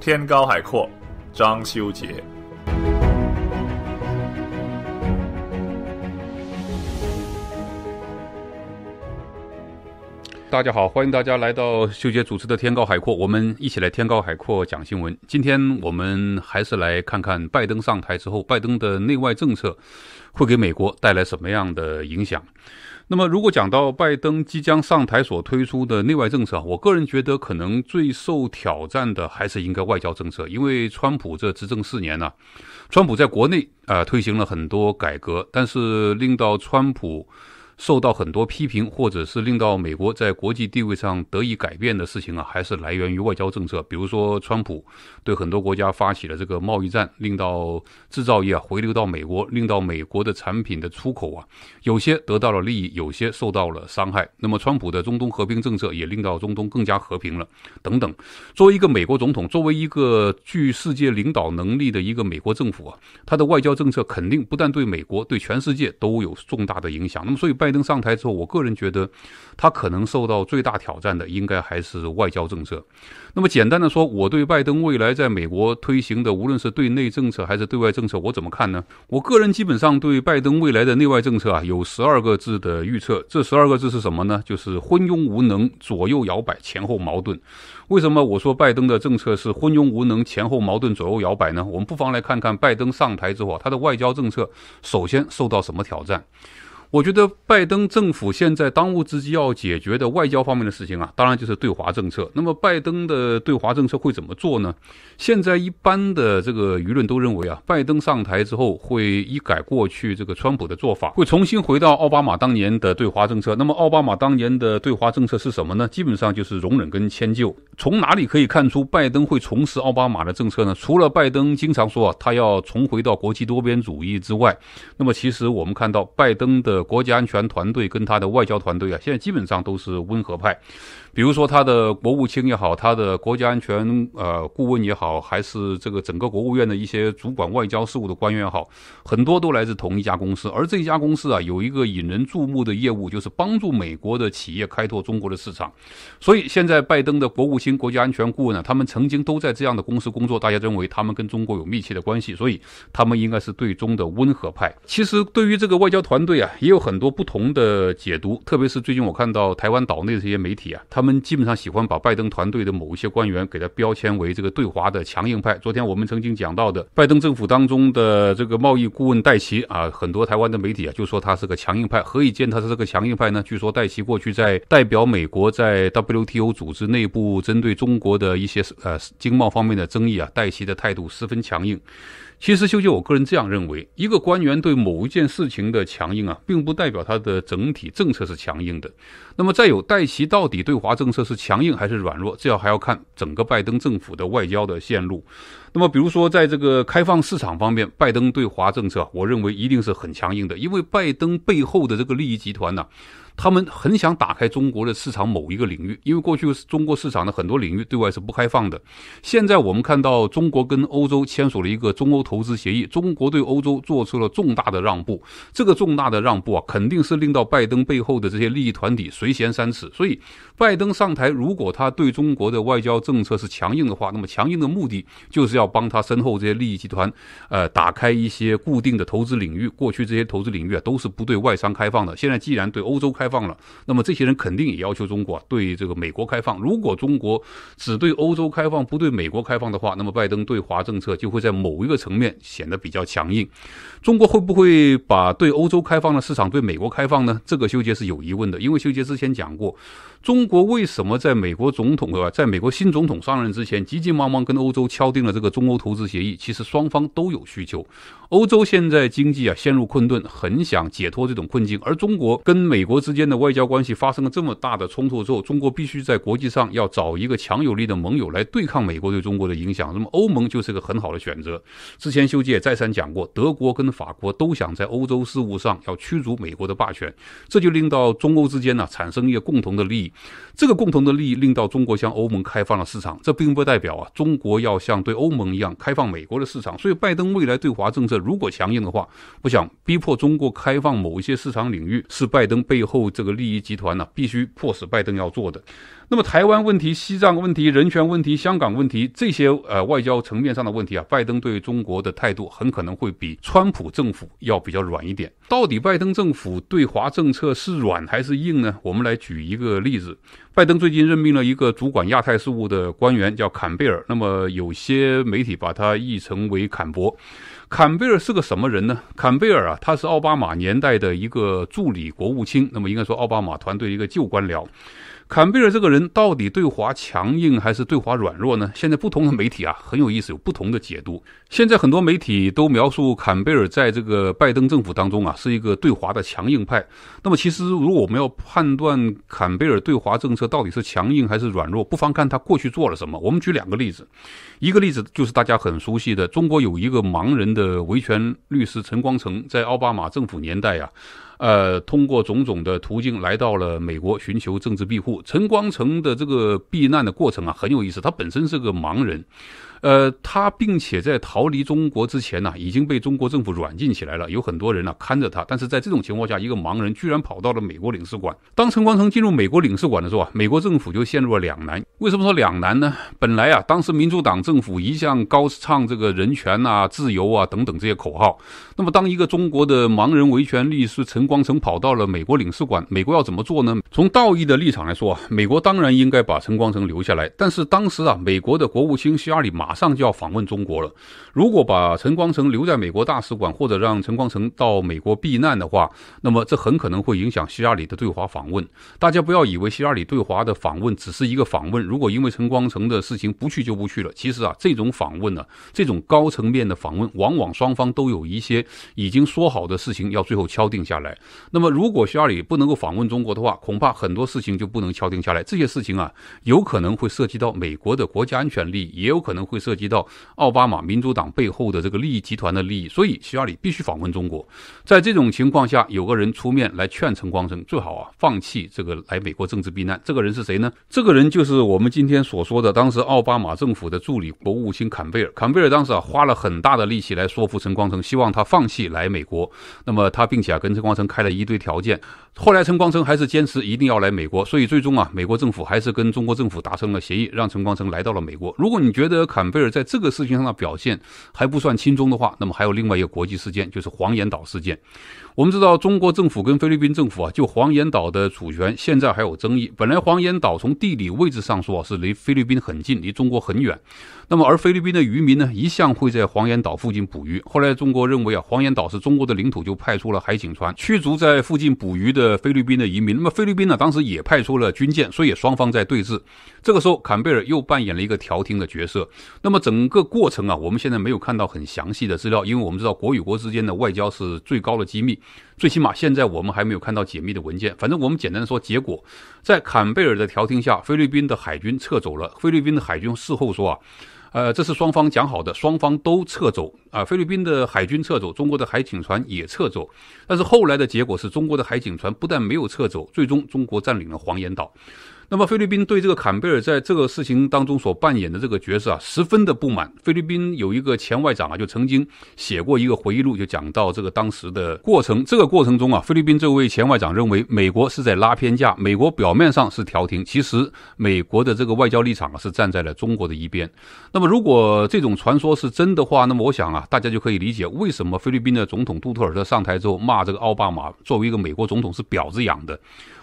天高海阔，张修杰。大家好，欢迎大家来到修杰主持的《天高海阔》，我们一起来《天高海阔》讲新闻。今天我们还是来看看拜登上台之后，拜登的内外政策会给美国带来什么样的影响。那么，如果讲到拜登即将上台所推出的内外政策，我个人觉得，可能最受挑战的还是应该外交政策，因为川普这执政四年呢，川普在国内啊推行了很多改革，但是令到川普。受到很多批评，或者是令到美国在国际地位上得以改变的事情啊，还是来源于外交政策。比如说，川普对很多国家发起了这个贸易战，令到制造业啊回流到美国，令到美国的产品的出口啊，有些得到了利益，有些受到了伤害。那么，川普的中东和平政策也令到中东更加和平了。等等。作为一个美国总统，作为一个具世界领导能力的一个美国政府啊，他的外交政策肯定不但对美国，对全世界都有重大的影响。那么，所以拜。拜登上台之后，我个人觉得，他可能受到最大挑战的，应该还是外交政策。那么简单的说，我对拜登未来在美国推行的，无论是对内政策还是对外政策，我怎么看呢？我个人基本上对拜登未来的内外政策啊，有十二个字的预测。这十二个字是什么呢？就是昏庸无能、左右摇摆、前后矛盾。为什么我说拜登的政策是昏庸无能、前后矛盾、左右摇摆呢？我们不妨来看看拜登上台之后，他的外交政策首先受到什么挑战。我觉得拜登政府现在当务之急要解决的外交方面的事情啊，当然就是对华政策。那么拜登的对华政策会怎么做呢？现在一般的这个舆论都认为啊，拜登上台之后会一改过去这个川普的做法，会重新回到奥巴马当年的对华政策。那么奥巴马当年的对华政策是什么呢？基本上就是容忍跟迁就。从哪里可以看出拜登会重拾奥巴马的政策呢？除了拜登经常说啊，他要重回到国际多边主义之外，那么其实我们看到拜登的。国家安全团队跟他的外交团队啊，现在基本上都是温和派。比如说他的国务卿也好，他的国家安全呃顾问也好，还是这个整个国务院的一些主管外交事务的官员也好，很多都来自同一家公司。而这家公司啊，有一个引人注目的业务，就是帮助美国的企业开拓中国的市场。所以现在拜登的国务卿、国家安全顾问呢，他们曾经都在这样的公司工作。大家认为他们跟中国有密切的关系，所以他们应该是对中的温和派。其实对于这个外交团队啊，也。有很多不同的解读，特别是最近我看到台湾岛内的这些媒体啊，他们基本上喜欢把拜登团队的某一些官员给他标签为这个对华的强硬派。昨天我们曾经讲到的拜登政府当中的这个贸易顾问戴奇啊，很多台湾的媒体啊就说他是个强硬派。何以见他是这个强硬派呢？据说戴奇过去在代表美国在 WTO 组织内部针对中国的一些呃经贸方面的争议啊，戴奇的态度十分强硬。其实，修杰，我个人这样认为，一个官员对某一件事情的强硬啊，并不代表他的整体政策是强硬的。那么，再有，戴奇到底对华政策是强硬还是软弱，这要还要看整个拜登政府的外交的线路。那么，比如说，在这个开放市场方面，拜登对华政策，我认为一定是很强硬的，因为拜登背后的这个利益集团呢。他们很想打开中国的市场某一个领域，因为过去中国市场的很多领域对外是不开放的。现在我们看到中国跟欧洲签署了一个中欧投资协议，中国对欧洲做出了重大的让步。这个重大的让步啊，肯定是令到拜登背后的这些利益团体垂涎三尺。所以，拜登上台，如果他对中国的外交政策是强硬的话，那么强硬的目的就是要帮他身后这些利益集团，呃，打开一些固定的投资领域。过去这些投资领域啊，都是不对外商开放的。现在既然对欧洲开，放了，那么这些人肯定也要求中国对这个美国开放。如果中国只对欧洲开放，不对美国开放的话，那么拜登对华政策就会在某一个层面显得比较强硬。中国会不会把对欧洲开放的市场对美国开放呢？这个修杰是有疑问的，因为修杰之前讲过。中国为什么在美国总统对吧，在美国新总统上任之前，急急忙忙跟欧洲敲定了这个中欧投资协议？其实双方都有需求。欧洲现在经济啊陷入困顿，很想解脱这种困境；而中国跟美国之间的外交关系发生了这么大的冲突之后，中国必须在国际上要找一个强有力的盟友来对抗美国对中国的影响。那么欧盟就是个很好的选择。之前修杰也再三讲过，德国跟法国都想在欧洲事务上要驱逐美国的霸权，这就令到中欧之间呢产生一些共同的利益。这个共同的利益令到中国向欧盟开放了市场，这并不代表啊，中国要像对欧盟一样开放美国的市场。所以，拜登未来对华政策如果强硬的话，我想逼迫中国开放某一些市场领域，是拜登背后这个利益集团呢必须迫使拜登要做的。那么台湾问题、西藏问题、人权问题、香港问题这些呃外交层面上的问题啊，拜登对中国的态度很可能会比川普政府要比较软一点。到底拜登政府对华政策是软还是硬呢？我们来举一个例子：拜登最近任命了一个主管亚太事务的官员，叫坎贝尔。那么有些媒体把他译成为坎伯。坎贝尔是个什么人呢？坎贝尔啊，他是奥巴马年代的一个助理国务卿。那么应该说，奥巴马团队一个旧官僚。坎贝尔这个人到底对华强硬还是对华软弱呢？现在不同的媒体啊很有意思，有不同的解读。现在很多媒体都描述坎贝尔在这个拜登政府当中啊是一个对华的强硬派。那么其实如果我们要判断坎贝尔对华政策到底是强硬还是软弱，不妨看他过去做了什么。我们举两个例子，一个例子就是大家很熟悉的中国有一个盲人的维权律师陈光诚，在奥巴马政府年代呀。呃，通过种种的途径来到了美国，寻求政治庇护。陈光诚的这个避难的过程啊，很有意思。他本身是个盲人。呃，他并且在逃离中国之前呢，已经被中国政府软禁起来了。有很多人呢看着他，但是在这种情况下，一个盲人居然跑到了美国领事馆。当陈光诚进入美国领事馆的时候啊，美国政府就陷入了两难。为什么说两难呢？本来啊，当时民主党政府一向高唱这个人权啊、自由啊等等这些口号。那么，当一个中国的盲人维权律师陈光诚跑到了美国领事馆，美国要怎么做呢？从道义的立场来说啊，美国当然应该把陈光诚留下来。但是当时啊，美国的国务卿希拉里·马马上就要访问中国了，如果把陈光诚留在美国大使馆，或者让陈光诚到美国避难的话，那么这很可能会影响希拉里的对华访问。大家不要以为希拉里对华的访问只是一个访问，如果因为陈光诚的事情不去就不去了。其实啊，这种访问呢，这种高层面的访问，往往双方都有一些已经说好的事情要最后敲定下来。那么，如果希拉里不能够访问中国的话，恐怕很多事情就不能敲定下来。这些事情啊，有可能会涉及到美国的国家安全利益，也有可能会。涉及到奥巴马民主党背后的这个利益集团的利益，所以希拉里必须访问中国。在这种情况下，有个人出面来劝陈光生，最好啊放弃这个来美国政治避难。这个人是谁呢？这个人就是我们今天所说的当时奥巴马政府的助理国务卿坎贝尔。坎贝尔当时啊花了很大的力气来说服陈光诚，希望他放弃来美国。那么他并且啊跟陈光诚开了一堆条件。后来陈光诚还是坚持一定要来美国，所以最终啊美国政府还是跟中国政府达成了协议，让陈光诚来到了美国。如果你觉得坎贝尔在这个事情上的表现还不算轻松的话，那么还有另外一个国际事件，就是黄岩岛事件。我们知道，中国政府跟菲律宾政府啊，就黄岩岛的主权现在还有争议。本来黄岩岛从地理位置上说，是离菲律宾很近，离中国很远。那么而菲律宾的渔民呢，一向会在黄岩岛附近捕鱼。后来中国认为啊，黄岩岛是中国的领土，就派出了海警船驱逐在附近捕鱼的菲律宾的渔民。那么菲律宾呢，当时也派出了军舰，所以双方在对峙。这个时候，坎贝尔又扮演了一个调停的角色。那么整个过程啊，我们现在没有看到很详细的资料，因为我们知道国与国之间的外交是最高的机密。最起码现在我们还没有看到解密的文件，反正我们简单的说结果，在坎贝尔的调停下，菲律宾的海军撤走了。菲律宾的海军事后说啊，呃，这是双方讲好的，双方都撤走啊。菲律宾的海军撤走，中国的海警船也撤走。但是后来的结果是，中国的海警船不但没有撤走，最终中国占领了黄岩岛。那么菲律宾对这个坎贝尔在这个事情当中所扮演的这个角色啊，十分的不满。菲律宾有一个前外长啊，就曾经写过一个回忆录，就讲到这个当时的过程。这个过程中啊，菲律宾这位前外长认为，美国是在拉偏架。美国表面上是调停，其实美国的这个外交立场啊，是站在了中国的一边。那么，如果这种传说是真的话，那么我想啊，大家就可以理解为什么菲律宾的总统杜特尔特上台之后骂这个奥巴马，作为一个美国总统是婊子养的。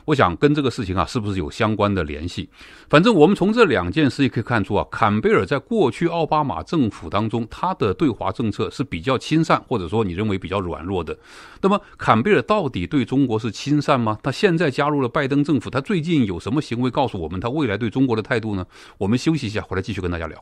我想跟这个事情啊，是不是有相关的联系？反正我们从这两件事也可以看出啊，坎贝尔在过去奥巴马政府当中，他的对华政策是比较亲善，或者说你认为比较软弱的。那么坎贝尔到底对中国是亲善吗？他现在加入了拜登政府，他最近有什么行为告诉我们他未来对中国的态度呢？我们休息一下，回来继续跟大家聊。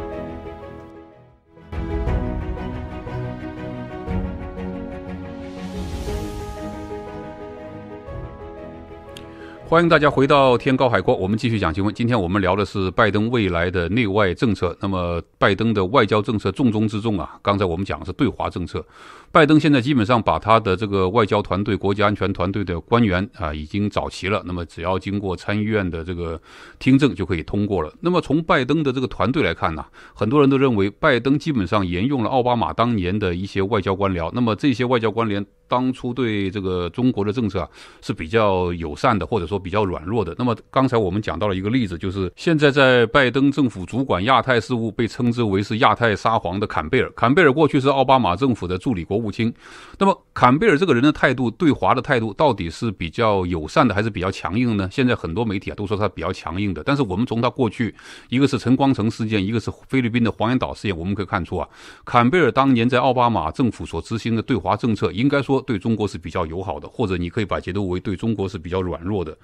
欢迎大家回到天高海阔，我们继续讲新闻。今天我们聊的是拜登未来的内外政策。那么，拜登的外交政策重中之重啊，刚才我们讲的是对华政策。拜登现在基本上把他的这个外交团队、国家安全团队的官员啊已经找齐了，那么只要经过参议院的这个听证就可以通过了。那么从拜登的这个团队来看呢，很多人都认为拜登基本上沿用了奥巴马当年的一些外交官僚。那么这些外交官僚。当初对这个中国的政策啊是比较友善的，或者说比较软弱的。那么刚才我们讲到了一个例子，就是现在在拜登政府主管亚太事务，被称之为是亚太沙皇的坎贝尔。坎贝尔过去是奥巴马政府的助理国务卿。那么坎贝尔这个人的态度，对华的态度到底是比较友善的，还是比较强硬呢？现在很多媒体啊都说他比较强硬的，但是我们从他过去一个是陈光诚事件，一个是菲律宾的黄岩岛事件，我们可以看出啊，坎贝尔当年在奥巴马政府所执行的对华政策，应该说。对中国是比较友好的，或者你可以把解读为对中国是比较软弱的。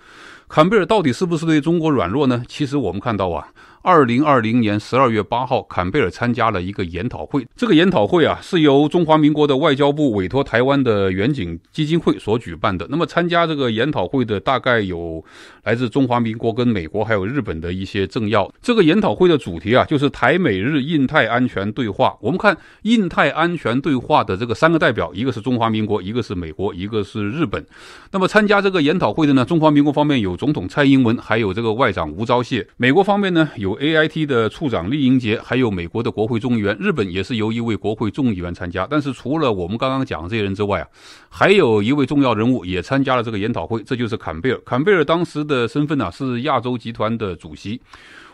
坎贝尔到底是不是对中国软弱呢？其实我们看到啊。二零二零年十二月八号，坎贝尔参加了一个研讨会。这个研讨会啊，是由中华民国的外交部委托台湾的远景基金会所举办的。那么，参加这个研讨会的大概有来自中华民国、跟美国还有日本的一些政要。这个研讨会的主题啊，就是台美日印太安全对话。我们看印太安全对话的这个三个代表，一个是中华民国，一个是美国，一个是日本。那么，参加这个研讨会的呢，中华民国方面有总统蔡英文，还有这个外长吴钊燮；美国方面呢，有。AIT 的处长丽英杰，还有美国的国会众议员，日本也是由一位国会众议员参加。但是除了我们刚刚讲的这些人之外啊，还有一位重要人物也参加了这个研讨会，这就是坎贝尔。坎贝尔当时的身份呢是亚洲集团的主席。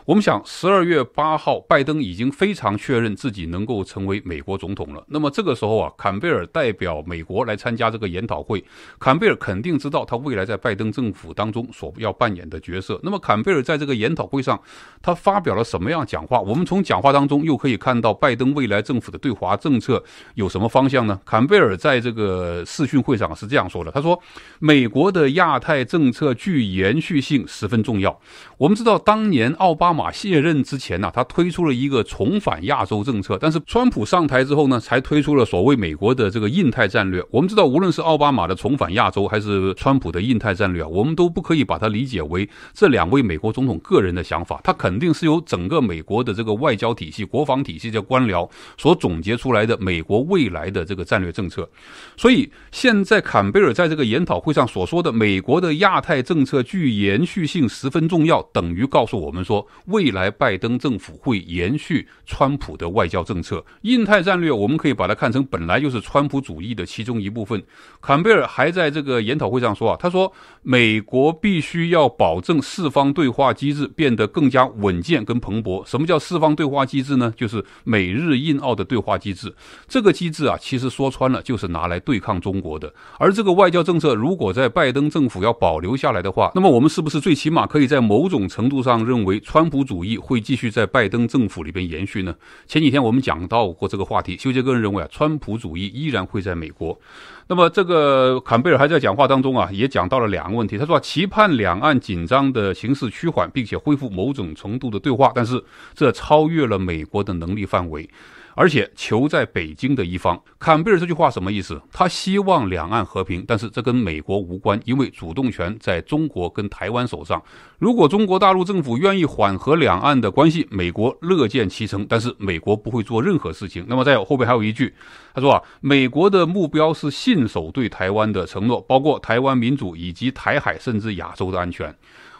我们想，十二月八号，拜登已经非常确认自己能够成为美国总统了。那么这个时候啊，坎贝尔代表美国来参加这个研讨会，坎贝尔肯定知道他未来在拜登政府当中所要扮演的角色。那么坎贝尔在这个研讨会上，他发表了什么样讲话？我们从讲话当中又可以看到拜登未来政府的对华政策有什么方向呢？坎贝尔在这个视讯会上是这样说的：“他说，美国的亚太政策具延续性十分重要。”我们知道，当年奥巴马卸任之前呢，他推出了一个重返亚洲政策。但是，川普上台之后呢，才推出了所谓美国的这个印太战略。我们知道，无论是奥巴马的重返亚洲，还是川普的印太战略啊，我们都不可以把它理解为这两位美国总统个人的想法，他肯定是由整个美国的这个外交体系、国防体系的官僚所总结出来的美国未来的这个战略政策。所以，现在坎贝尔在这个研讨会上所说的，美国的亚太政策具延续性十分重要。等于告诉我们说，未来拜登政府会延续川普的外交政策，印太战略，我们可以把它看成本来就是川普主义的其中一部分。坎贝尔还在这个研讨会上说啊，他说美国必须要保证四方对话机制变得更加稳健跟蓬勃。什么叫四方对话机制呢？就是美日印澳的对话机制。这个机制啊，其实说穿了就是拿来对抗中国的。而这个外交政策，如果在拜登政府要保留下来的话，那么我们是不是最起码可以在某种种程度上认为，川普主义会继续在拜登政府里边延续呢？前几天我们讲到过这个话题，修杰克人认为啊，川普主义依然会在美国。那么这个坎贝尔还在讲话当中啊，也讲到了两个问题，他说期盼两岸紧张的形势趋缓，并且恢复某种程度的对话，但是这超越了美国的能力范围。而且求在北京的一方，坎贝尔这句话什么意思？他希望两岸和平，但是这跟美国无关，因为主动权在中国跟台湾手上。如果中国大陆政府愿意缓和两岸的关系，美国乐见其成，但是美国不会做任何事情。那么再有后边还有一句，他说啊，美国的目标是信守对台湾的承诺，包括台湾民主以及台海甚至亚洲的安全。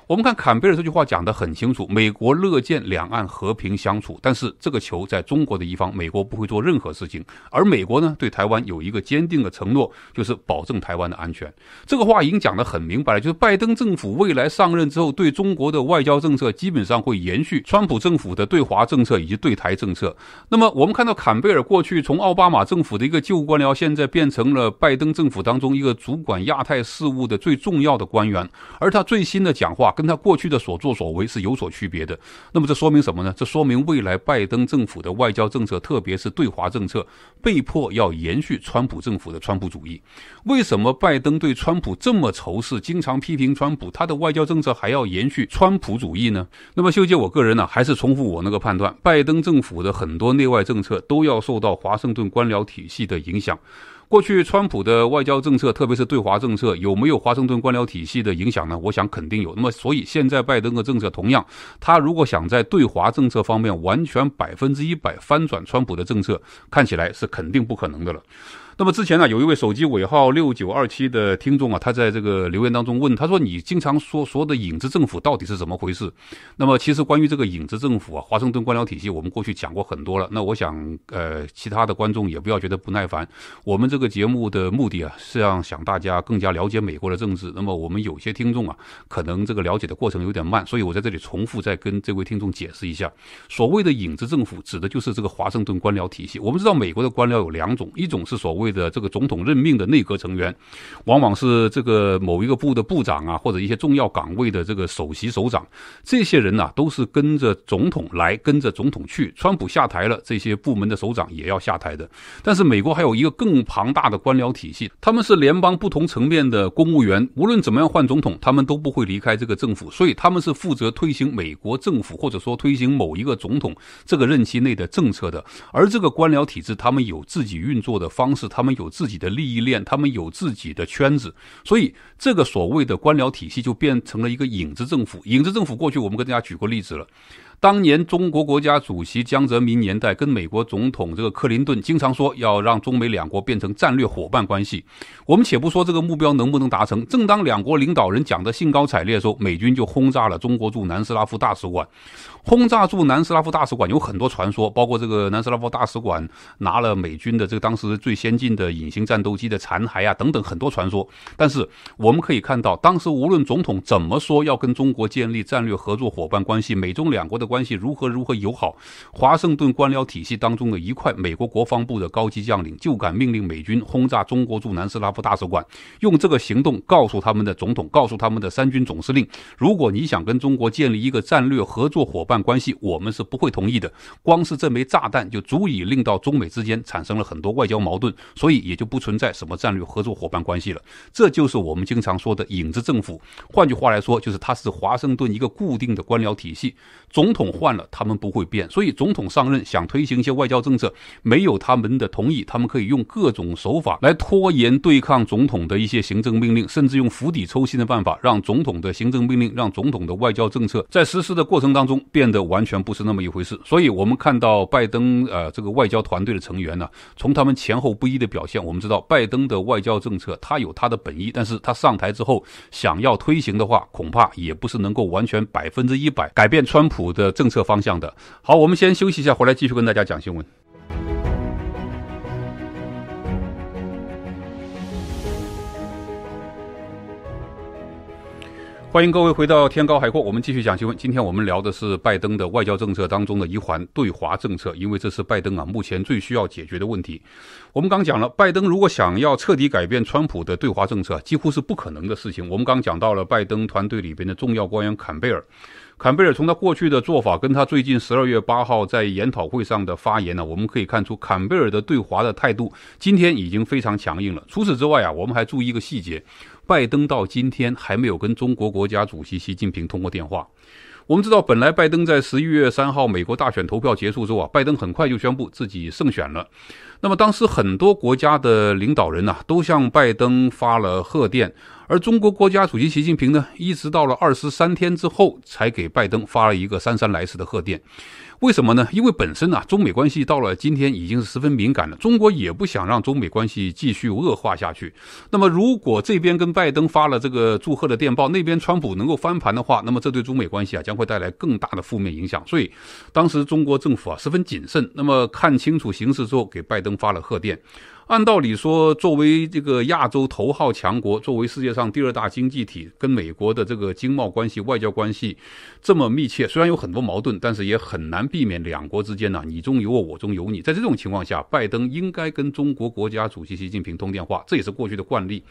我们看坎贝尔这句话讲得很清楚，美国乐见两岸和平相处，但是这个球在中国的一方，美国不会做任何事情。而美国呢，对台湾有一个坚定的承诺，就是保证台湾的安全。这个话已经讲得很明白了，就是拜登政府未来上任之后对中国的外交政策基本上会延续川普政府的对华政策以及对台政策。那么我们看到坎贝尔过去从奥巴马政府的一个旧官僚，现在变成了拜登政府当中一个主管亚太事务的最重要的官员，而他最新的讲话。跟他过去的所作所为是有所区别的，那么这说明什么呢？这说明未来拜登政府的外交政策，特别是对华政策，被迫要延续川普政府的川普主义。为什么拜登对川普这么仇视，经常批评川普，他的外交政策还要延续川普主义呢？那么，秀杰，我个人呢，还是重复我那个判断，拜登政府的很多内外政策都要受到华盛顿官僚体系的影响。过去川普的外交政策，特别是对华政策，有没有华盛顿官僚体系的影响呢？我想肯定有。那么，所以现在拜登的政策同样，他如果想在对华政策方面完全百分之一百翻转川普的政策，看起来是肯定不可能的了。那么之前呢，有一位手机尾号六九二七的听众啊，他在这个留言当中问，他说：“你经常说说的影子政府到底是怎么回事？”那么其实关于这个影子政府啊，华盛顿官僚体系，我们过去讲过很多了。那我想，呃，其他的观众也不要觉得不耐烦。我们这个节目的目的啊，是让想大家更加了解美国的政治。那么我们有些听众啊，可能这个了解的过程有点慢，所以我在这里重复再跟这位听众解释一下：所谓的影子政府，指的就是这个华盛顿官僚体系。我们知道，美国的官僚有两种，一种是所谓……位的这个总统任命的内阁成员，往往是这个某一个部的部长啊，或者一些重要岗位的这个首席首长。这些人呢，都是跟着总统来，跟着总统去。川普下台了，这些部门的首长也要下台的。但是，美国还有一个更庞大的官僚体系，他们是联邦不同层面的公务员，无论怎么样换总统，他们都不会离开这个政府，所以他们是负责推行美国政府，或者说推行某一个总统这个任期内的政策的。而这个官僚体制，他们有自己运作的方式。他们有自己的利益链，他们有自己的圈子，所以这个所谓的官僚体系就变成了一个影子政府。影子政府过去我们跟大家举过例子了，当年中国国家主席江泽民年代跟美国总统这个克林顿经常说要让中美两国变成战略伙伴关系。我们且不说这个目标能不能达成，正当两国领导人讲得兴高采烈的时候，美军就轰炸了中国驻南斯拉夫大使馆。轰炸驻南斯拉夫大使馆有很多传说，包括这个南斯拉夫大使馆拿了美军的这个当时最先进的隐形战斗机的残骸啊等等很多传说。但是我们可以看到，当时无论总统怎么说，要跟中国建立战略合作伙伴关系，美中两国的关系如何如何友好，华盛顿官僚体系当中的一块美国国防部的高级将领就敢命令美军轰炸中国驻南斯拉夫大使馆，用这个行动告诉他们的总统，告诉他们的三军总司令，如果你想跟中国建立一个战略合作伙伴。关系我们是不会同意的。光是这枚炸弹就足以令到中美之间产生了很多外交矛盾，所以也就不存在什么战略合作伙伴关系了。这就是我们经常说的影子政府。换句话来说，就是它是华盛顿一个固定的官僚体系。总统换了，他们不会变，所以总统上任想推行一些外交政策，没有他们的同意，他们可以用各种手法来拖延对抗总统的一些行政命令，甚至用釜底抽薪的办法，让总统的行政命令，让总统的外交政策在实施的过程当中变得完全不是那么一回事。所以，我们看到拜登，呃，这个外交团队的成员呢，从他们前后不一的表现，我们知道拜登的外交政策他有他的本意，但是他上台之后想要推行的话，恐怕也不是能够完全百分之一百改变川普。的政策方向的，好，我们先休息一下，回来继续跟大家讲新闻。欢迎各位回到天高海阔，我们继续讲新闻。今天我们聊的是拜登的外交政策当中的一环——对华政策，因为这是拜登啊目前最需要解决的问题。我们刚讲了，拜登如果想要彻底改变川普的对华政策，几乎是不可能的事情。我们刚讲到了拜登团队里边的重要官员坎贝尔。坎贝尔从他过去的做法，跟他最近十二月八号在研讨会上的发言呢，我们可以看出坎贝尔的对华的态度今天已经非常强硬了。除此之外啊，我们还注意一个细节：拜登到今天还没有跟中国国家主席习近平通过电话。我们知道，本来拜登在十一月三号美国大选投票结束之后啊，拜登很快就宣布自己胜选了。那么当时很多国家的领导人呐，都向拜登发了贺电，而中国国家主席习近平呢，一直到了二十三天之后，才给拜登发了一个姗姗来迟的贺电。为什么呢？因为本身呢，中美关系到了今天已经是十分敏感了。中国也不想让中美关系继续恶化下去。那么，如果这边跟拜登发了这个祝贺的电报，那边川普能够翻盘的话，那么这对中美关系啊将会带来更大的负面影响。所以，当时中国政府啊十分谨慎。那么看清楚形势之后，给拜登发了贺电。按道理说，作为这个亚洲头号强国，作为世界上第二大经济体，跟美国的这个经贸关系、外交关系这么密切，虽然有很多矛盾，但是也很难避免两国之间呢你中有我，我中有你。在这种情况下，拜登应该跟中国国家主席习近平通电话，这也是过去的惯例。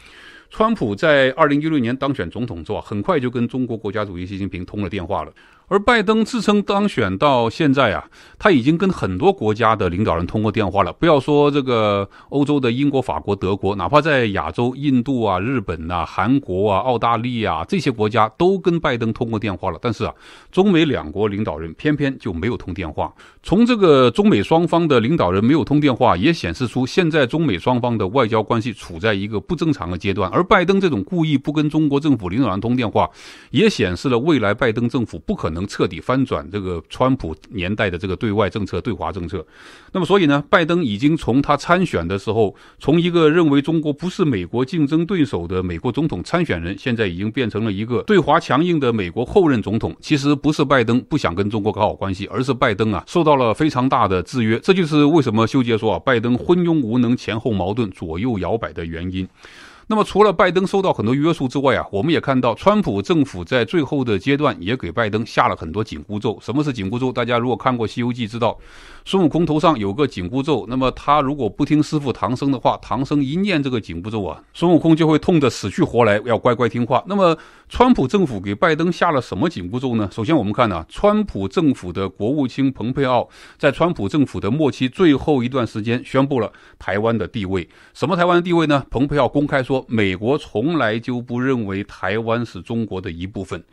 川普在二零一六年当选总统之后啊，很快就跟中国国家主席习近平通了电话了。而拜登自称当选到现在啊，他已经跟很多国家的领导人通过电话了。不要说这个欧洲的英国、法国、德国，哪怕在亚洲，印度啊、日本呐、韩国啊、澳大利亚这些国家都跟拜登通过电话了。但是啊，中美两国领导人偏偏就没有通电话。从这个中美双方的领导人没有通电话，也显示出现在中美双方的外交关系处在一个不正常的阶段，而。拜登这种故意不跟中国政府领导人通电话，也显示了未来拜登政府不可能彻底翻转这个川普年代的这个对外政策、对华政策。那么，所以呢，拜登已经从他参选的时候，从一个认为中国不是美国竞争对手的美国总统参选人，现在已经变成了一个对华强硬的美国后任总统。其实不是拜登不想跟中国搞好关系，而是拜登啊受到了非常大的制约。这就是为什么修杰说啊，拜登昏庸无能、前后矛盾、左右摇摆的原因。那么，除了拜登受到很多约束之外啊，我们也看到，川普政府在最后的阶段也给拜登下了很多紧箍咒。什么是紧箍咒？大家如果看过《西游记》，知道孙悟空头上有个紧箍咒。那么他如果不听师傅唐僧的话，唐僧一念这个紧箍咒啊，孙悟空就会痛得死去活来，要乖乖听话。那么。川普政府给拜登下了什么紧箍咒呢？首先，我们看呢，川普政府的国务卿蓬佩奥在川普政府的末期最后一段时间宣布了台湾的地位。什么台湾地位呢？蓬佩奥公开说，美国从来就不认为台湾是中国的一部分。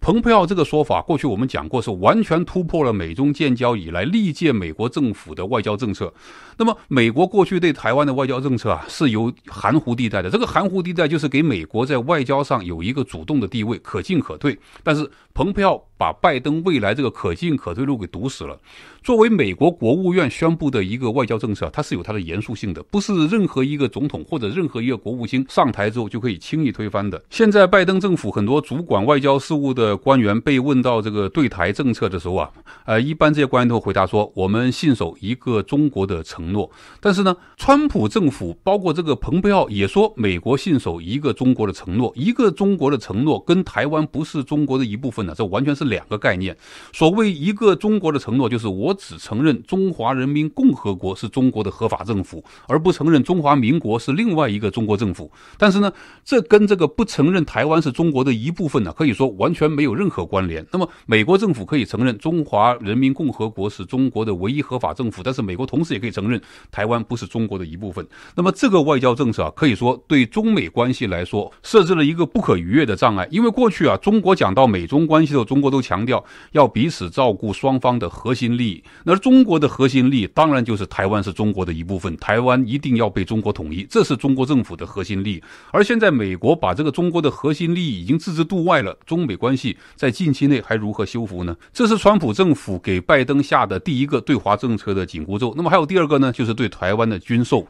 蓬佩奥这个说法，过去我们讲过，是完全突破了美中建交以来历届美国政府的外交政策。那么，美国过去对台湾的外交政策啊，是由含糊地带的。这个含糊地带，就是给美国在外交上有一个主动的地位，可进可退。但是，蓬佩奥。把拜登未来这个可进可退路给堵死了。作为美国国务院宣布的一个外交政策，它是有它的严肃性的，不是任何一个总统或者任何一个国务卿上台之后就可以轻易推翻的。现在拜登政府很多主管外交事务的官员被问到这个对台政策的时候啊，呃，一般这些官员都会回答说，我们信守一个中国的承诺。但是呢，川普政府包括这个蓬佩奥也说，美国信守一个中国的承诺。一个中国的承诺跟台湾不是中国的一部分呢，这完全是。两个概念，所谓一个中国的承诺，就是我只承认中华人民共和国是中国的合法政府，而不承认中华民国是另外一个中国政府。但是呢，这跟这个不承认台湾是中国的一部分呢，可以说完全没有任何关联。那么，美国政府可以承认中华人民共和国是中国的唯一合法政府，但是美国同时也可以承认台湾不是中国的一部分。那么，这个外交政策啊，可以说对中美关系来说，设置了一个不可逾越的障碍。因为过去啊，中国讲到美中关系的时候，中国的都强调要彼此照顾双方的核心利益。那中国的核心利益当然就是台湾是中国的一部分，台湾一定要被中国统一，这是中国政府的核心利益。而现在美国把这个中国的核心利益已经置之度外了，中美关系在近期内还如何修复呢？这是川普政府给拜登下的第一个对华政策的紧箍咒。那么还有第二个呢，就是对台湾的军售。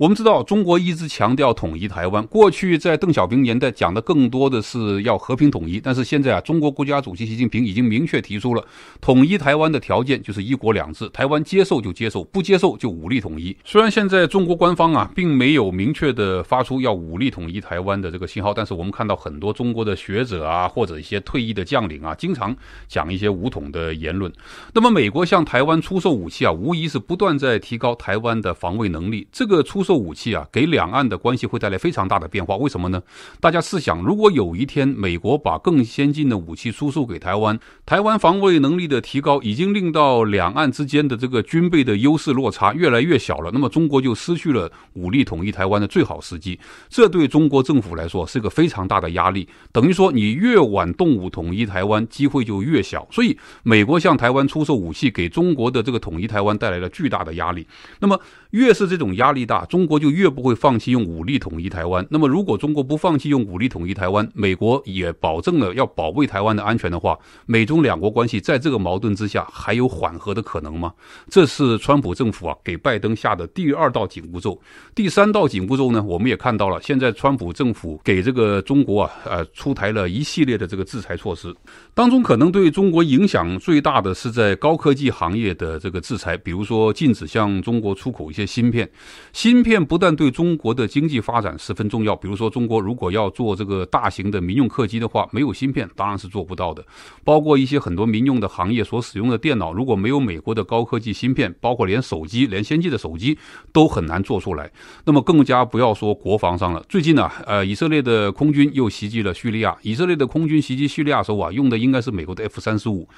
我们知道，中国一直强调统一台湾。过去在邓小平年代讲的更多的是要和平统一，但是现在啊，中国国家主席习近平已经明确提出了统一台湾的条件就是一国两制，台湾接受就接受，不接受就武力统一。虽然现在中国官方啊并没有明确的发出要武力统一台湾的这个信号，但是我们看到很多中国的学者啊，或者一些退役的将领啊，经常讲一些武统的言论。那么，美国向台湾出售武器啊，无疑是不断在提高台湾的防卫能力。这个出售。这武器啊，给两岸的关系会带来非常大的变化。为什么呢？大家试想，如果有一天美国把更先进的武器出售给台湾，台湾防卫能力的提高已经令到两岸之间的这个军备的优势落差越来越小了。那么，中国就失去了武力统一台湾的最好时机。这对中国政府来说是个非常大的压力。等于说，你越晚动武统一台湾，机会就越小。所以，美国向台湾出售武器，给中国的这个统一台湾带来了巨大的压力。那么，越是这种压力大，中国就越不会放弃用武力统一台湾。那么，如果中国不放弃用武力统一台湾，美国也保证了要保卫台湾的安全的话，美中两国关系在这个矛盾之下还有缓和的可能吗？这是川普政府啊给拜登下的第二道紧箍咒。第三道紧箍咒呢，我们也看到了，现在川普政府给这个中国啊，呃，出台了一系列的这个制裁措施，当中可能对中国影响最大的是在高科技行业的这个制裁，比如说禁止向中国出口一些。芯片，芯片不但对中国的经济发展十分重要，比如说中国如果要做这个大型的民用客机的话，没有芯片当然是做不到的。包括一些很多民用的行业所使用的电脑，如果没有美国的高科技芯片，包括连手机、连先进的手机都很难做出来。那么更加不要说国防上了。最近呢，呃，以色列的空军又袭击了叙利亚。以色列的空军袭击叙利亚的时候啊，用的应该是美国的 F 三十五。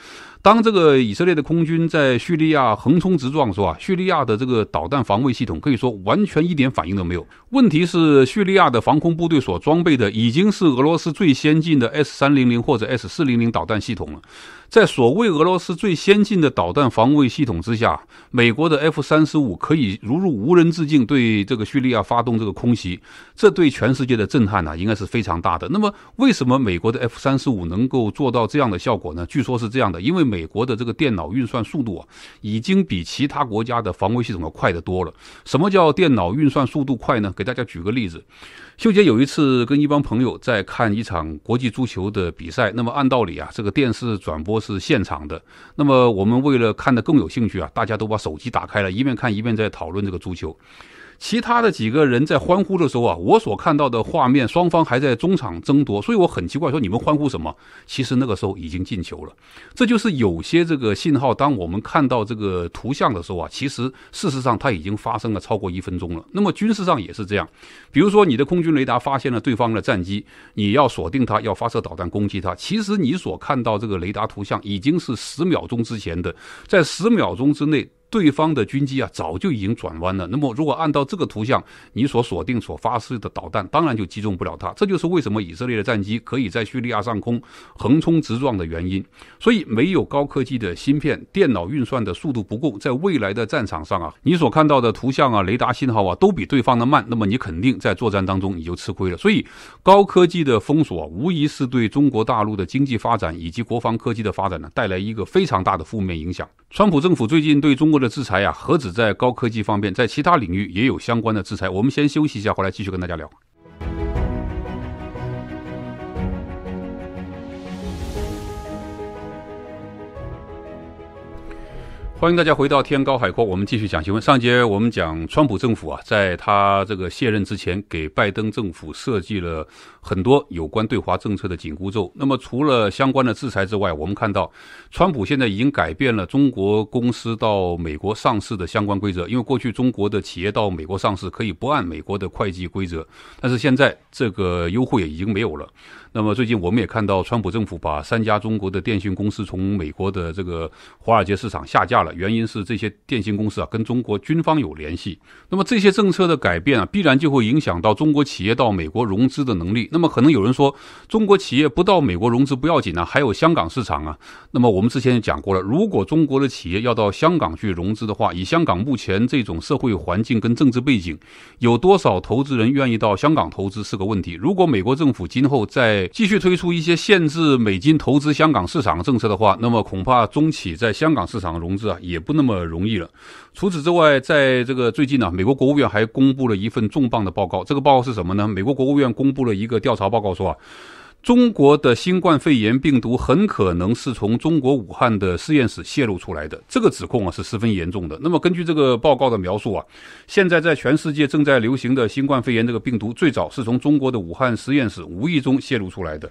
当这个以色列的空军在叙利亚横冲直撞的时候啊，叙利亚的这个导弹防防卫系统可以说完全一点反应都没有。问题是，叙利亚的防空部队所装备的已经是俄罗斯最先进的 S 三零零或者 S 四零零导弹系统了。在所谓俄罗斯最先进的导弹防卫系统之下，美国的 F 三十五可以如入无人之境，对这个叙利亚发动这个空袭，这对全世界的震撼呢，应该是非常大的。那么，为什么美国的 F 三十五能够做到这样的效果呢？据说是这样的，因为美国的这个电脑运算速度啊，已经比其他国家的防卫系统要快得多了。什么叫电脑运算速度快呢？给大家举个例子。秀杰有一次跟一帮朋友在看一场国际足球的比赛，那么按道理啊，这个电视转播是现场的，那么我们为了看得更有兴趣啊，大家都把手机打开了，一边看一边在讨论这个足球。其他的几个人在欢呼的时候啊，我所看到的画面，双方还在中场争夺，所以我很奇怪，说你们欢呼什么？其实那个时候已经进球了。这就是有些这个信号，当我们看到这个图像的时候啊，其实事实上它已经发生了超过一分钟了。那么军事上也是这样，比如说你的空军雷达发现了对方的战机，你要锁定它，要发射导弹攻击它，其实你所看到这个雷达图像已经是十秒钟之前的，在十秒钟之内。对方的军机啊，早就已经转弯了。那么，如果按照这个图像，你所锁定、所发射的导弹，当然就击中不了它。这就是为什么以色列的战机可以在叙利亚上空横冲直撞的原因。所以，没有高科技的芯片、电脑运算的速度不够，在未来的战场上啊，你所看到的图像啊、雷达信号啊，都比对方的慢。那么，你肯定在作战当中你就吃亏了。所以，高科技的封锁无疑是对中国大陆的经济发展以及国防科技的发展呢，带来一个非常大的负面影响。川普政府最近对中国。的制裁呀，何止在高科技方面，在其他领域也有相关的制裁。我们先休息一下，回来继续跟大家聊。欢迎大家回到天高海阔，我们继续讲新闻。上节我们讲，川普政府啊，在他这个卸任之前，给拜登政府设计了很多有关对华政策的紧箍咒。那么，除了相关的制裁之外，我们看到，川普现在已经改变了中国公司到美国上市的相关规则。因为过去中国的企业到美国上市可以不按美国的会计规则，但是现在这个优惠已经没有了。那么最近我们也看到，川普政府把三家中国的电信公司从美国的这个华尔街市场下架了，原因是这些电信公司啊跟中国军方有联系。那么这些政策的改变啊，必然就会影响到中国企业到美国融资的能力。那么可能有人说，中国企业不到美国融资不要紧啊，还有香港市场啊。那么我们之前也讲过了，如果中国的企业要到香港去融资的话，以香港目前这种社会环境跟政治背景，有多少投资人愿意到香港投资是个问题。如果美国政府今后在继续推出一些限制美金投资香港市场政策的话，那么恐怕中企在香港市场融资啊也不那么容易了。除此之外，在这个最近呢，美国国务院还公布了一份重磅的报告。这个报告是什么呢？美国国务院公布了一个调查报告，说啊。中国的新冠肺炎病毒很可能是从中国武汉的实验室泄露出来的，这个指控啊是十分严重的。那么根据这个报告的描述啊，现在在全世界正在流行的新冠肺炎这个病毒，最早是从中国的武汉实验室无意中泄露出来的。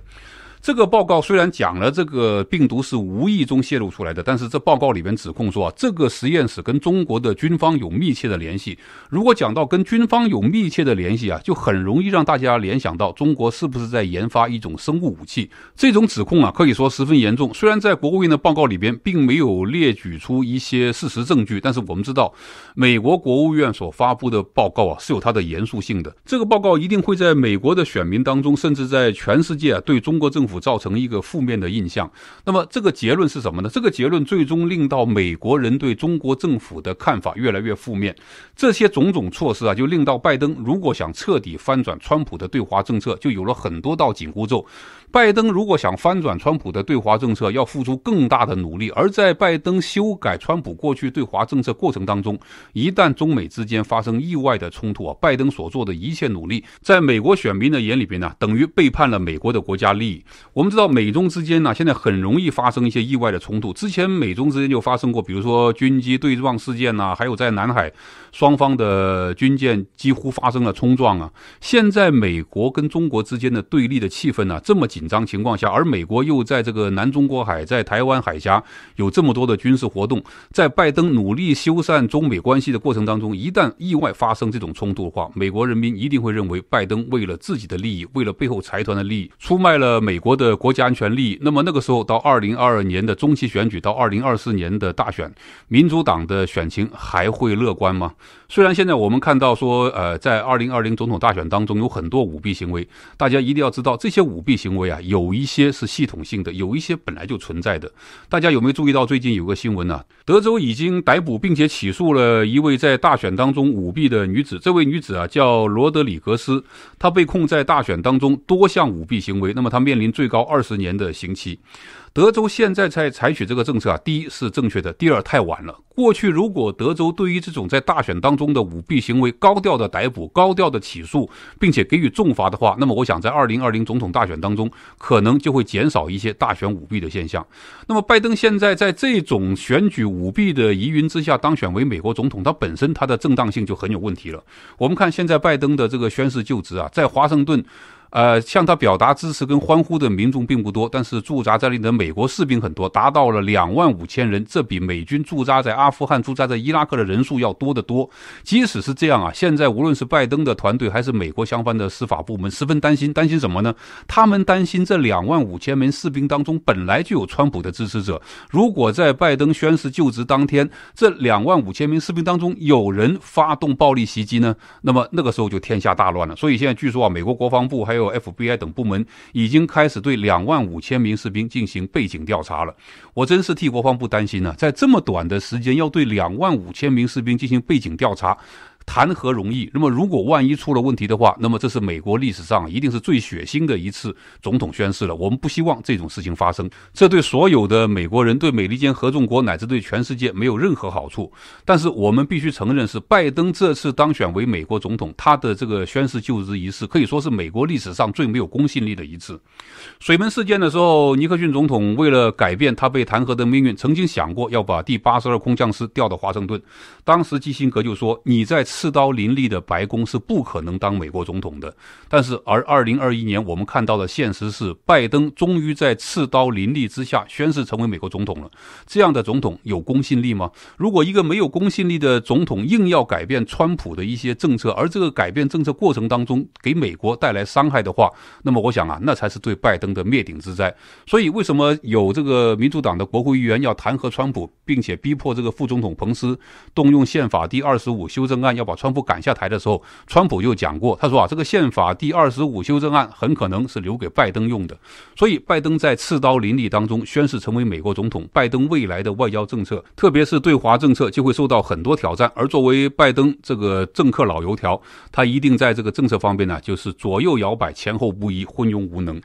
这个报告虽然讲了这个病毒是无意中泄露出来的，但是这报告里面指控说啊，这个实验室跟中国的军方有密切的联系。如果讲到跟军方有密切的联系啊，就很容易让大家联想到中国是不是在研发一种生物武器。这种指控啊，可以说十分严重。虽然在国务院的报告里边并没有列举出一些事实证据，但是我们知道，美国国务院所发布的报告啊是有它的严肃性的。这个报告一定会在美国的选民当中，甚至在全世界对中国政府。府造成一个负面的印象，那么这个结论是什么呢？这个结论最终令到美国人对中国政府的看法越来越负面，这些种种措施啊，就令到拜登如果想彻底翻转川普的对华政策，就有了很多道紧箍咒。拜登如果想翻转川普的对华政策，要付出更大的努力。而在拜登修改川普过去对华政策过程当中，一旦中美之间发生意外的冲突啊，拜登所做的一切努力，在美国选民的眼里边呢，等于背叛了美国的国家利益。我们知道美中之间呢，现在很容易发生一些意外的冲突。之前美中之间就发生过，比如说军机对撞事件呐，还有在南海双方的军舰几乎发生了冲撞啊。现在美国跟中国之间的对立的气氛呢这么紧张情况下，而美国又在这个南中国海、在台湾海峡有这么多的军事活动，在拜登努力修缮中美关系的过程当中，一旦意外发生这种冲突的话，美国人民一定会认为拜登为了自己的利益，为了背后财团的利益，出卖了美国。国的国家安全利益。那么那个时候到二零二二年的中期选举，到二零二四年的大选，民主党的选情还会乐观吗？虽然现在我们看到说，呃，在二零二零总统大选当中有很多舞弊行为，大家一定要知道，这些舞弊行为啊，有一些是系统性的，有一些本来就存在的。大家有没有注意到最近有个新闻呢？德州已经逮捕并且起诉了一位在大选当中舞弊的女子，这位女子啊叫罗德里格斯，她被控在大选当中多项舞弊行为，那么她面临最最高二十年的刑期，德州现在才采取这个政策啊，第一是正确的，第二太晚了。过去如果德州对于这种在大选当中的舞弊行为高调的逮捕、高调的起诉，并且给予重罚的话，那么我想在二零二零总统大选当中，可能就会减少一些大选舞弊的现象。那么拜登现在在这种选举舞弊的疑云之下当选为美国总统，他本身他的正当性就很有问题了。我们看现在拜登的这个宣誓就职啊，在华盛顿。呃，向他表达支持跟欢呼的民众并不多，但是驻扎在那的美国士兵很多，达到了两万五千人，这比美军驻扎在阿富汗、驻扎在伊拉克的人数要多得多。即使是这样啊，现在无论是拜登的团队，还是美国相关的司法部门，十分担心，担心什么呢？他们担心这两万五千名士兵当中本来就有川普的支持者，如果在拜登宣誓就职当天，这两万五千名士兵当中有人发动暴力袭击呢，那么那个时候就天下大乱了。所以现在据说啊，美国国防部还有。FBI 等部门已经开始对两万五千名士兵进行背景调查了。我真是替国防部担心呢，在这么短的时间要对两万五千名士兵进行背景调查。谈何容易？那么，如果万一出了问题的话，那么这是美国历史上一定是最血腥的一次总统宣誓了。我们不希望这种事情发生，这对所有的美国人、对美利坚合众国乃至对全世界没有任何好处。但是我们必须承认，是拜登这次当选为美国总统，他的这个宣誓就职仪式可以说是美国历史上最没有公信力的一次。水门事件的时候，尼克逊总统为了改变他被弹劾的命运，曾经想过要把第八十二空降师调到华盛顿。当时基辛格就说：“你在。”刺刀林立的白宫是不可能当美国总统的，但是而二零二一年我们看到的现实是，拜登终于在刺刀林立之下宣誓成为美国总统了。这样的总统有公信力吗？如果一个没有公信力的总统硬要改变川普的一些政策，而这个改变政策过程当中给美国带来伤害的话，那么我想啊，那才是对拜登的灭顶之灾。所以为什么有这个民主党的国会议员要弹劾川普，并且逼迫这个副总统彭斯动用宪法第二十五修正案？要把川普赶下台的时候，川普就讲过，他说啊，这个宪法第二十五修正案很可能是留给拜登用的。所以，拜登在刺刀林立当中宣誓成为美国总统，拜登未来的外交政策，特别是对华政策，就会受到很多挑战。而作为拜登这个政客老油条，他一定在这个政策方面呢，就是左右摇摆，前后不一，昏庸无能。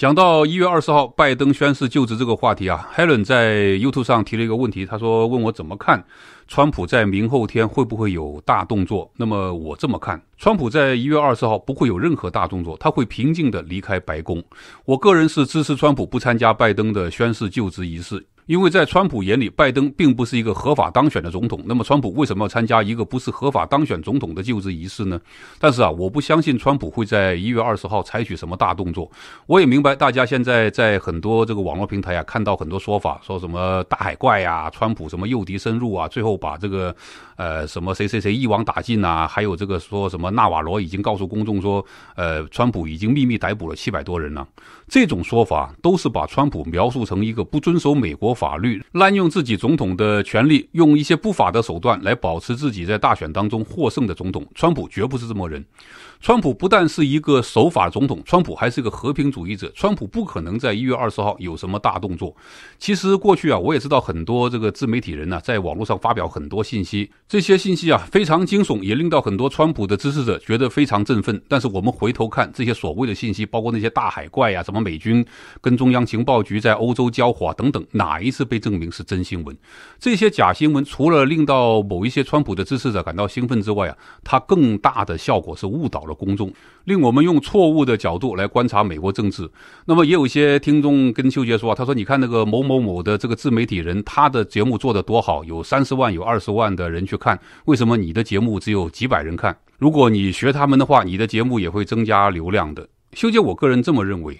讲到一月二十号拜登宣誓就职这个话题啊，Helen 在 YouTube 上提了一个问题，他说问我怎么看，川普在明后天会不会有大动作？那么我这么看，川普在一月二十号不会有任何大动作，他会平静的离开白宫。我个人是支持川普不参加拜登的宣誓就职仪式。因为在川普眼里，拜登并不是一个合法当选的总统。那么，川普为什么要参加一个不是合法当选总统的就职仪式呢？但是啊，我不相信川普会在一月二十号采取什么大动作。我也明白，大家现在在很多这个网络平台啊，看到很多说法，说什么大海怪呀，川普什么诱敌深入啊，最后把这个，呃，什么谁谁谁一网打尽呐？还有这个说什么纳瓦罗已经告诉公众说，呃，川普已经秘密逮捕了七百多人呢？这种说法都是把川普描述成一个不遵守美国。法律滥用自己总统的权力，用一些不法的手段来保持自己在大选当中获胜的总统，川普绝不是这么人。川普不但是一个守法总统，川普还是一个和平主义者。川普不可能在一月二十号有什么大动作。其实过去啊，我也知道很多这个自媒体人呢，在网络上发表很多信息，这些信息啊非常惊悚，也令到很多川普的支持者觉得非常振奋。但是我们回头看这些所谓的信息，包括那些大海怪呀，什么美军跟中央情报局在欧洲交火等等，哪？每一次被证明是真新闻，这些假新闻除了令到某一些川普的支持者感到兴奋之外啊，它更大的效果是误导了公众，令我们用错误的角度来观察美国政治。那么也有一些听众跟修杰说啊，他说：“你看那个某某某的这个自媒体人，他的节目做的多好，有三十万、有二十万的人去看，为什么你的节目只有几百人看？如果你学他们的话，你的节目也会增加流量的。”修杰，我个人这么认为。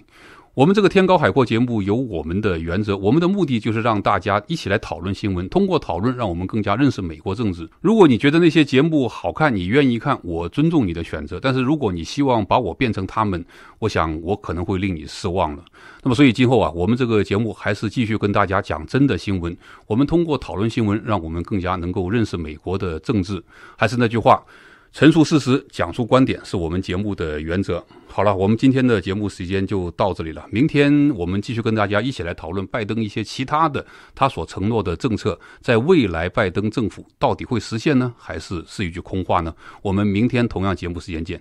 我们这个天高海阔节目有我们的原则，我们的目的就是让大家一起来讨论新闻，通过讨论让我们更加认识美国政治。如果你觉得那些节目好看，你愿意看，我尊重你的选择。但是如果你希望把我变成他们，我想我可能会令你失望了。那么，所以今后啊，我们这个节目还是继续跟大家讲真的新闻。我们通过讨论新闻，让我们更加能够认识美国的政治。还是那句话。陈述事实，讲述观点，是我们节目的原则。好了，我们今天的节目时间就到这里了。明天我们继续跟大家一起来讨论拜登一些其他的他所承诺的政策，在未来拜登政府到底会实现呢，还是是一句空话呢？我们明天同样节目时间见。